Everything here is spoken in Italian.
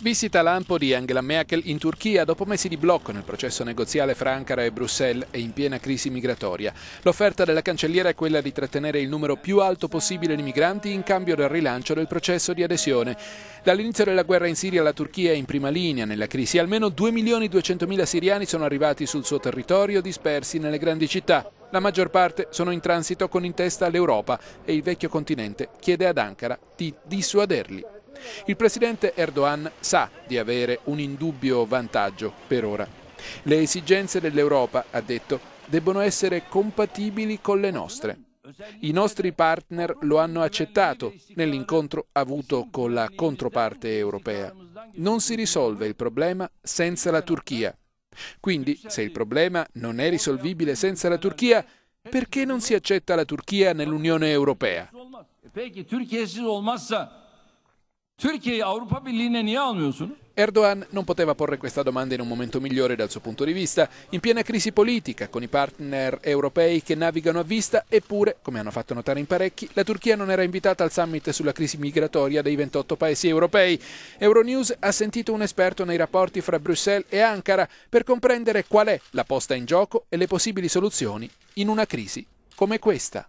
Visita l'ampo di Angela Merkel in Turchia dopo mesi di blocco nel processo negoziale fra Ankara e Bruxelles e in piena crisi migratoria. L'offerta della cancelliera è quella di trattenere il numero più alto possibile di migranti in cambio del rilancio del processo di adesione. Dall'inizio della guerra in Siria la Turchia è in prima linea nella crisi. Almeno 2.200.000 siriani sono arrivati sul suo territorio dispersi nelle grandi città. La maggior parte sono in transito con in testa l'Europa e il vecchio continente chiede ad Ankara di dissuaderli il presidente Erdogan sa di avere un indubbio vantaggio per ora. Le esigenze dell'Europa, ha detto, debbono essere compatibili con le nostre. I nostri partner lo hanno accettato nell'incontro avuto con la controparte europea. Non si risolve il problema senza la Turchia. Quindi, se il problema non è risolvibile senza la Turchia, perché non si accetta la Turchia nell'Unione Europea? Türkiye'yi Avrupa Birliği'ne niye almıyorsunuz? Erdogan non poteva porre questa domanda in un momento migliore dal suo punto di vista, in piena crisi politica, con i partner europei che navigano a vista, eppure, come hanno fatto notare in parecchi, la Turchia non era invitata al summit sulla crisi migratoria dei 28 paesi europei. Euronews ha sentito un esperto nei rapporti fra Bruxelles e Ankara per comprendere qual è la posta in gioco e le possibili soluzioni in una crisi come questa.